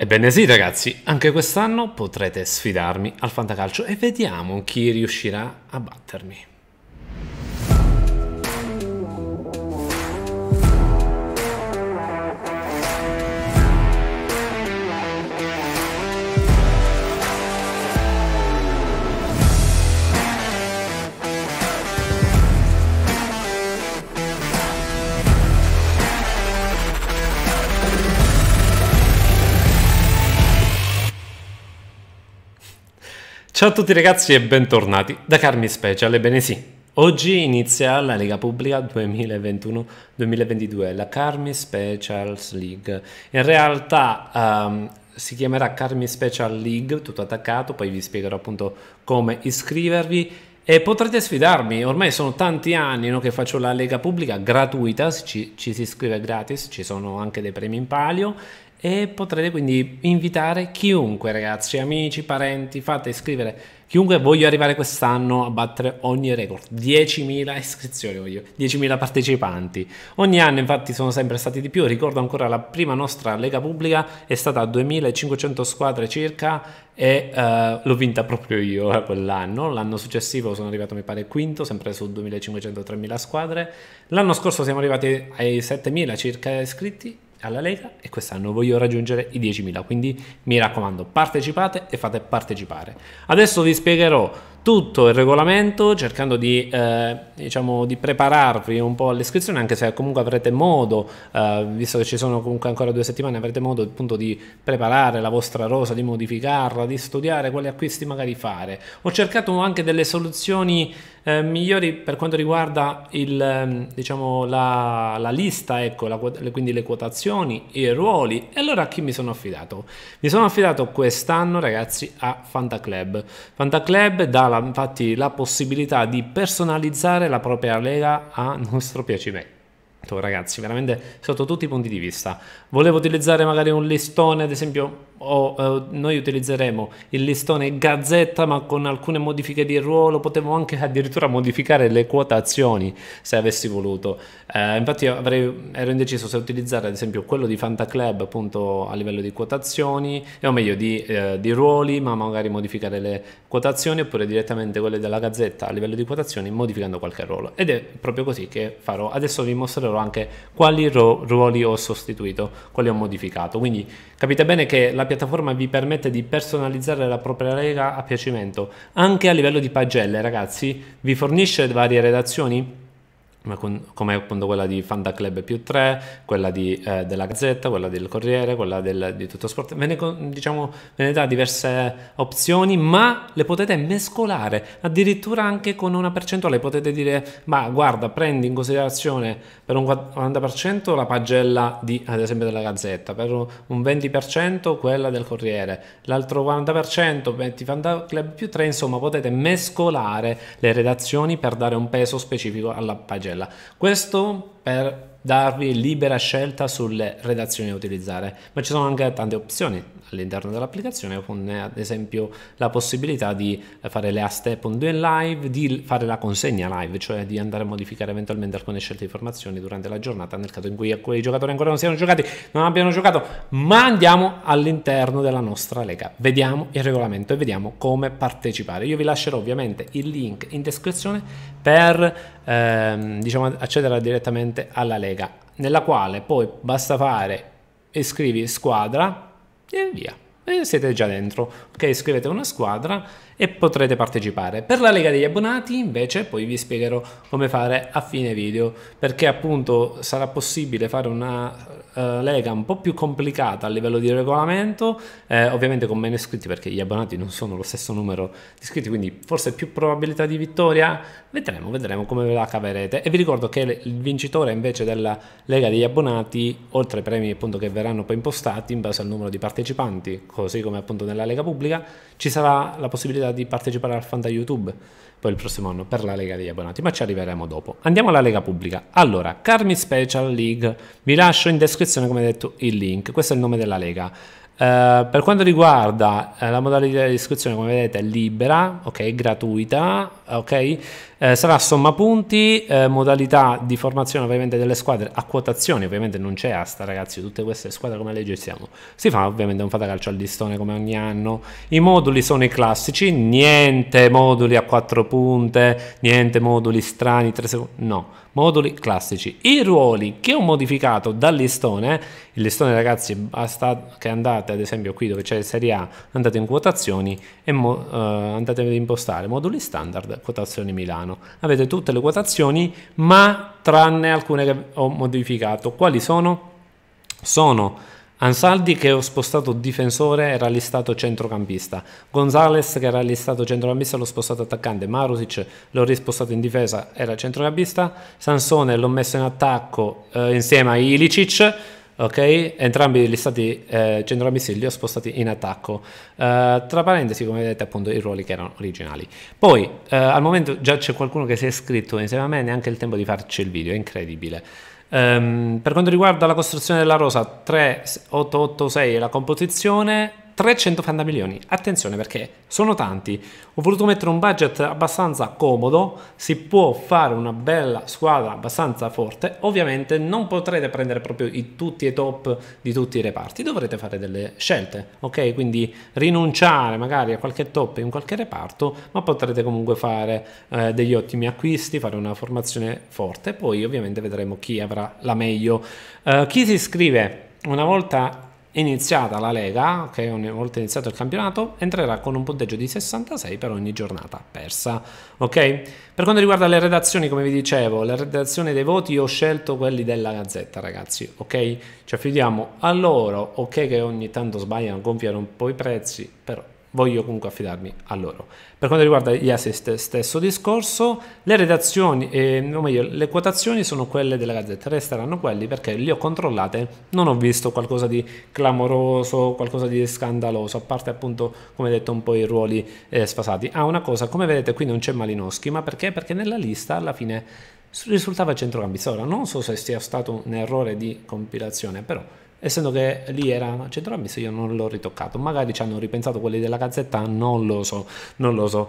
Ebbene sì ragazzi, anche quest'anno potrete sfidarmi al fantacalcio e vediamo chi riuscirà a battermi. Ciao a tutti ragazzi e bentornati da Carmi Special, ebbene sì, oggi inizia la Lega Pubblica 2021-2022, la Carmi Specials League. In realtà um, si chiamerà Carmi Special League, tutto attaccato, poi vi spiegherò appunto come iscrivervi e potrete sfidarmi, ormai sono tanti anni no, che faccio la Lega Pubblica gratuita, ci, ci si iscrive gratis, ci sono anche dei premi in palio e potrete quindi invitare chiunque ragazzi, amici, parenti, fate iscrivere chiunque voglio arrivare quest'anno a battere ogni record, 10.000 iscrizioni voglio, 10.000 partecipanti. Ogni anno infatti sono sempre stati di più, ricordo ancora la prima nostra Lega Pubblica è stata a 2.500 squadre circa e uh, l'ho vinta proprio io quell'anno, l'anno successivo sono arrivato mi pare quinto, sempre su 2.500-3.000 squadre, l'anno scorso siamo arrivati ai 7.000 circa iscritti alla Lega e quest'anno voglio raggiungere i 10.000, quindi mi raccomando partecipate e fate partecipare. Adesso vi spiegherò tutto il regolamento cercando di, eh, diciamo, di prepararvi un po' all'iscrizione anche se comunque avrete modo eh, visto che ci sono comunque ancora due settimane avrete modo appunto di preparare la vostra rosa di modificarla di studiare quali acquisti magari fare ho cercato anche delle soluzioni eh, migliori per quanto riguarda il, ehm, diciamo, la, la, lista ecco la, quindi le quotazioni i ruoli e allora a chi mi sono affidato mi sono affidato quest'anno ragazzi a Fanta Club Fanta Club dà la infatti la possibilità di personalizzare la propria lega a nostro piacimento ragazzi veramente sotto tutti i punti di vista volevo utilizzare magari un listone ad esempio o, eh, noi utilizzeremo il listone gazzetta ma con alcune modifiche di ruolo potevo anche addirittura modificare le quotazioni se avessi voluto eh, infatti avrei, ero indeciso se utilizzare ad esempio quello di fantaclub appunto a livello di quotazioni o meglio di, eh, di ruoli ma magari modificare le quotazioni oppure direttamente quelle della gazzetta a livello di quotazioni modificando qualche ruolo ed è proprio così che farò adesso vi mostrerò mostrerò anche quali ro- ruoli ho sostituito, quali ho modificato. Quindi capite bene che la piattaforma vi permette di personalizzare la propria lega a piacimento, anche a livello di pagelle, ragazzi, vi fornisce varie redazioni come appunto quella di Fanta Club più 3, quella di, eh, della Gazzetta, quella del Corriere, quella del, di Tutto Sport. Ve ne, diciamo, ve ne dà diverse opzioni, ma le potete mescolare addirittura anche con una percentuale. Potete dire, ma guarda, prendi in considerazione per un 40% la pagella di, ad esempio della Gazzetta, per un 20% quella del Corriere, l'altro 40% metti Fanta Club più 3, insomma potete mescolare le redazioni per dare un peso specifico alla pagella cartella. Questo per darvi libera scelta sulle redazioni da utilizzare, ma ci sono anche tante opzioni all'interno dell'applicazione, come ad esempio la possibilità di fare le aste Pond live, di fare la consegna live, cioè di andare a modificare eventualmente alcune scelte di formazioni durante la giornata, nel caso in cui alcuni giocatori ancora non siano giocati, non abbiano giocato, ma andiamo all'interno della nostra lega, vediamo il regolamento e vediamo come partecipare. Io vi lascerò ovviamente il link in descrizione per ehm, diciamo, accedere direttamente alla Lega, nella quale poi basta fare e scrivi squadra e via. E siete già dentro, ok? Scrivete una squadra e potrete partecipare. Per la Lega degli abbonati invece poi vi spiegherò come fare a fine video perché appunto sarà possibile fare una eh, lega un po' più complicata a livello di regolamento, eh, ovviamente con meno iscritti perché gli abbonati non sono lo stesso numero di iscritti, quindi forse più probabilità di vittoria, vedremo, vedremo come ve la caverete. E vi ricordo che il vincitore invece della lega degli abbonati, oltre ai premi appunto che verranno poi impostati in base al numero di partecipanti, così come appunto nella lega pubblica, ci sarà la possibilità di partecipare al fan da YouTube poi il prossimo anno per la Lega degli abbonati, ma ci arriveremo dopo. Andiamo alla Lega pubblica. Allora, Carmi Special League, vi lascio in descrizione descrizione, come detto, il link. Questo è il nome della lega. Uh, per quanto riguarda uh, la modalità di iscrizione, come vedete, è libera, ok, gratuita, ok, uh, sarà somma punti, modalità di formazione ovviamente delle squadre a quotazioni, ovviamente non c'è asta ragazzi, tutte queste squadre come le siamo, si fa ovviamente un fantacalcio al listone come ogni anno, i moduli sono i classici, niente moduli a quattro punte, niente moduli strani, 3 secondi, no, moduli classici. I ruoli che ho modificato dal listone, il listone ragazzi basta che andate ad esempio qui dove c'è Serie A, andate in quotazioni e mo, uh, andate ad impostare moduli standard, quotazioni Milano. Avete tutte le quotazioni ma tranne alcune che ho modificato. Quali sono? Sono Ansaldi che ho spostato difensore era listato centrocampista, Gonzales che era listato centrocampista l'ho spostato attaccante, Marusic l'ho rispostato in difesa era centrocampista, Sansone l'ho messo in attacco eh, insieme a Ilicic, ok? entrambi listati eh, centrocampisti li ho spostati in attacco, eh, tra parentesi come vedete appunto i ruoli che erano originali. Poi eh, al momento già c'è qualcuno che si è iscritto insieme a me, neanche il tempo di farci il video, è incredibile. Um, per quanto riguarda la costruzione della rosa, 3886 e la composizione, 380 milioni. Attenzione perché sono tanti. Ho voluto mettere un budget abbastanza comodo, si può fare una bella squadra abbastanza forte. Ovviamente non potrete prendere proprio i, tutti i top di tutti i reparti, dovrete fare delle scelte, ok? Quindi rinunciare magari a qualche top in qualche reparto, ma potrete comunque fare eh, degli ottimi acquisti, fare una formazione forte. Poi ovviamente vedremo chi avrà la meglio. Uh, chi si iscrive una volta iniziata la Lega, che una volta iniziato il campionato, entrerà con un punteggio di 66 per ogni giornata persa. Ok? Per quanto riguarda le redazioni, come vi dicevo, la redazione dei voti io ho scelto quelli della Gazzetta, ragazzi, ok? Ci affidiamo a loro, ok che ogni tanto sbagliano gonfiano un po' i prezzi, però voglio comunque affidarmi a loro. Per quanto riguarda gli assist, stesso discorso, le redazioni, eh, o meglio, le quotazioni sono quelle della gazzetta, resteranno quelli perché li ho controllate, non ho visto qualcosa di clamoroso, qualcosa di scandaloso, a parte appunto, come detto, un po' i ruoli eh, sfasati. Ah, una cosa, come vedete qui non c'è Malinowski, ma perché? Perché nella lista alla fine risultava centrocampista. Ora, non so se sia stato un errore di compilazione, però essendo che lì era centrambis io non l'ho ritoccato magari ci hanno ripensato quelli della gazzetta non lo so non lo so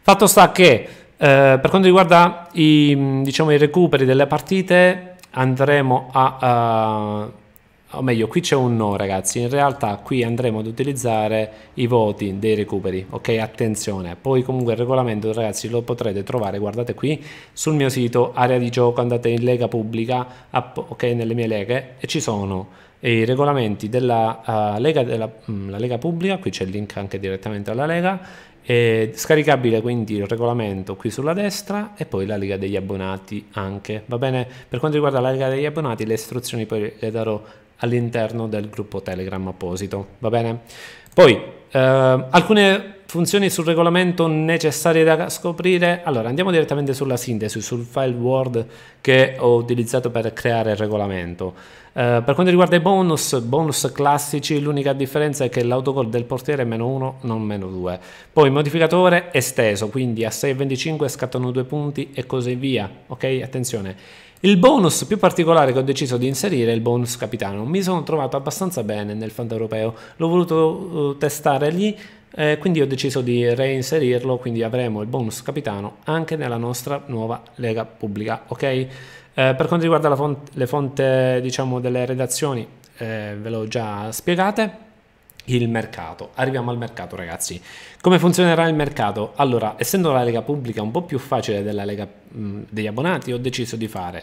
fatto sta che eh, per quanto riguarda i, diciamo, i, recuperi delle partite andremo a uh, o meglio qui c'è un no ragazzi in realtà qui andremo ad utilizzare i voti dei recuperi ok attenzione poi comunque il regolamento ragazzi lo potrete trovare guardate qui sul mio sito area di gioco andate in lega pubblica ok nelle mie leghe e ci sono i regolamenti della uh, Lega, della, mh, mm, Lega Pubblica, qui c'è il link anche direttamente alla Lega, e scaricabile quindi il regolamento qui sulla destra e poi la Lega degli abbonati anche. Va bene, per quanto riguarda la Lega degli abbonati le istruzioni poi le darò all'interno del gruppo Telegram apposito, va bene? Poi, eh, alcune funzioni sul regolamento necessarie da scoprire. Allora andiamo direttamente sulla sintesi, sul file Word che ho utilizzato per creare il regolamento. Eh, per quanto riguarda i bonus, bonus classici, l'unica differenza è che l'autocall del portiere è meno 1, non meno 2. Poi modificatore esteso, quindi a 6,25 scattano due punti e così via. Ok, attenzione. Il bonus più particolare che ho deciso di inserire è il bonus capitano. Mi sono trovato abbastanza bene nel fantasy europeo, l'ho voluto uh, testare lì eh, quindi ho deciso di reinserirlo, quindi avremo il bonus capitano anche nella nostra nuova lega pubblica, ok? Eh, per quanto riguarda fonte, le fonte, diciamo, delle redazioni, eh, ve l'ho già spiegate. Il mercato, arriviamo al mercato ragazzi. Come funzionerà il mercato? Allora, essendo la lega pubblica un po' più facile della lega mh, mm, degli abbonati, ho deciso di fare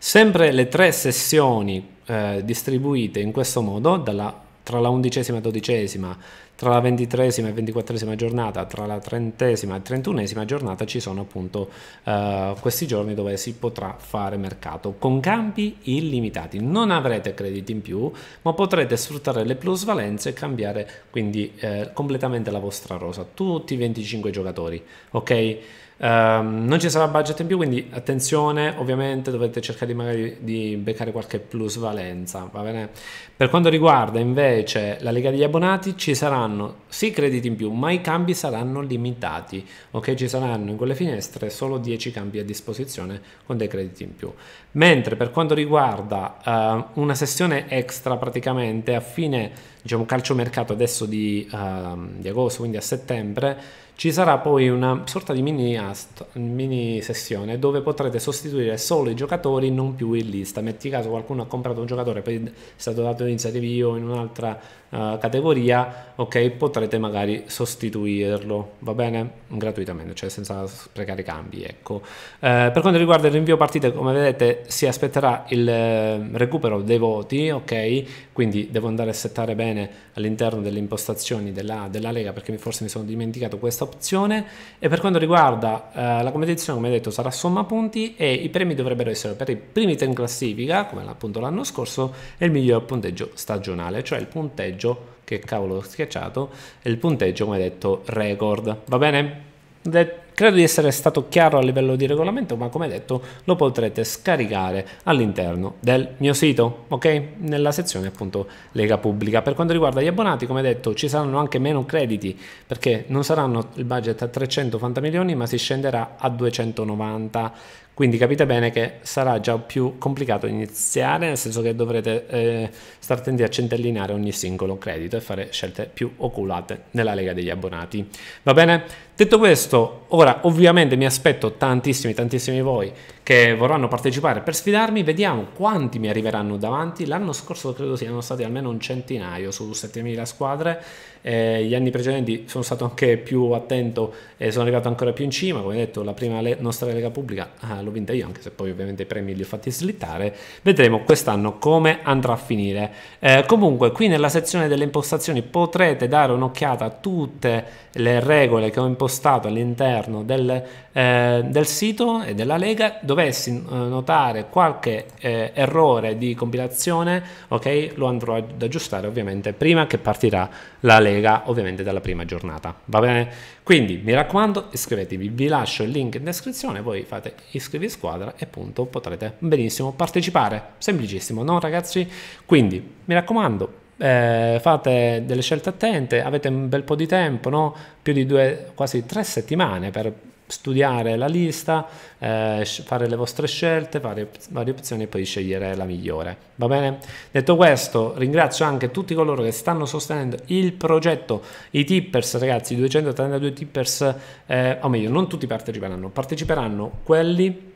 sempre le tre sessioni eh, distribuite in questo modo dalla tra la undicesima e dodicesima, tra la ventitresima e ventiquattresima giornata, tra la trentesima e trentunesima giornata ci sono appunto eh, questi giorni dove si potrà fare mercato con cambi illimitati. Non avrete crediti in più, ma potrete sfruttare le plusvalenze e cambiare quindi eh, completamente la vostra rosa, tutti i 25 giocatori, ok? Um, non ci sarà budget in più, quindi attenzione, ovviamente dovete cercare magari di beccare qualche plusvalenza, va bene? Per quanto riguarda invece la lega degli abbonati, ci saranno sì crediti in più, ma i cambi saranno limitati, ok? Ci saranno in quelle finestre solo 10 cambi a disposizione con dei crediti in più. Mentre per quanto riguarda uh, una sessione extra praticamente a fine, diciamo, calciomercato adesso di, uh, di agosto, quindi a settembre, ci sarà poi una sorta di mini, ast- mini, sessione dove potrete sostituire solo i giocatori non più in lista. Metti caso qualcuno ha comprato un giocatore, poi è stato dato in Serie B o in un'altra uh, categoria, ok, potrete magari sostituirlo, va bene? Gratuitamente, cioè senza sprecare cambi, ecco. Uh, per quanto riguarda il rinvio partite, come vedete, si aspetterà il ehm, recupero dei voti, ok? Quindi devo andare a settare bene all'interno delle impostazioni della, della Lega perché forse mi sono dimenticato questa opzione e per quanto riguarda eh, la competizione come detto sarà somma punti e i premi dovrebbero essere per i primi tre in classifica come appunto l'anno scorso e il miglior punteggio stagionale cioè il punteggio che cavolo ho schiacciato è il punteggio come detto record va bene? detto Credo di essere stato chiaro a livello di regolamento, ma come detto lo potrete scaricare all'interno del mio sito, ok? Nella sezione appunto Lega Pubblica. Per quanto riguarda gli abbonati, come detto, ci saranno anche meno crediti perché non saranno il budget a 380 milioni, ma si scenderà a 290. Quindi capite bene che sarà già più complicato iniziare, nel senso che dovrete eh, star tenti a centellinare ogni singolo credito e fare scelte più oculate nella lega degli abbonati. Va bene? Detto questo, ora ovviamente mi aspetto tantissimi, tantissimi voi che vorranno partecipare per sfidarmi, vediamo quanti mi arriveranno davanti. L'anno scorso credo siano stati almeno un centinaio su 7000 squadre, eh, gli anni precedenti sono stato anche più attento e sono arrivato ancora più in cima, come detto la prima le nostra Lega Pubblica ah, l'ho vinta io, anche se poi ovviamente i premi li ho fatti slittare, vedremo quest'anno come andrà a finire. Eh, comunque qui nella sezione delle impostazioni potrete dare un'occhiata a tutte le regole che ho impostato all'interno del, eh, del sito e della Lega, dove dovessi eh, notare qualche eh, errore di compilazione, ok, lo andrò ad aggiustare ovviamente prima che partirà la lega, ovviamente dalla prima giornata. Va bene? Quindi mi raccomando, iscrivetevi, vi lascio il link in descrizione, voi fate iscrivi squadra e punto potrete benissimo partecipare. Semplicissimo, no ragazzi? Quindi mi raccomando, eh, fate delle scelte attente, avete un bel po' di tempo, no? più di due, quasi tre settimane per studiare la lista, eh, fare le vostre scelte, fare varie opzioni e poi scegliere la migliore. Va bene? Detto questo, ringrazio anche tutti coloro che stanno sostenendo il progetto, i tippers, ragazzi, 232 tippers, eh, o meglio, non tutti parteciperanno, parteciperanno quelli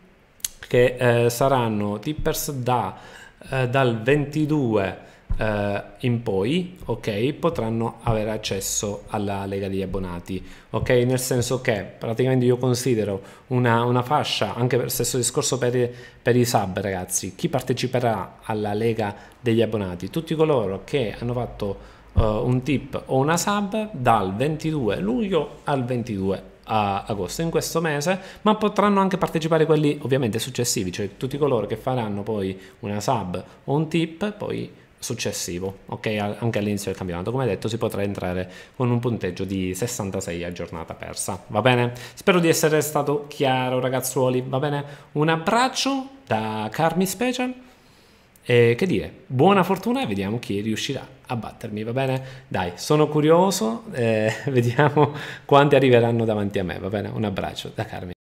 che eh, saranno tippers da, eh, dal 22 eh, in poi, ok, potranno avere accesso alla lega degli abbonati, ok? Nel senso che praticamente io considero una, una fascia, anche per stesso discorso per, per i sub, ragazzi, chi parteciperà alla lega degli abbonati? Tutti coloro che hanno fatto Uh, un tip o una sub dal 22 luglio al 22 agosto in questo mese ma potranno anche partecipare quelli ovviamente successivi cioè tutti coloro che faranno poi una sub o un tip poi successivo, ok? Anche all'inizio del campionato, come detto, si potrà entrare con un punteggio di 66 a giornata persa, va bene? Spero di essere stato chiaro, ragazzuoli, va bene? Un abbraccio da Carmi Special e che dire, buona fortuna e vediamo chi riuscirà a battermi, va bene? Dai, sono curioso, eh, vediamo quanti arriveranno davanti a me, va bene? Un abbraccio da Carmi.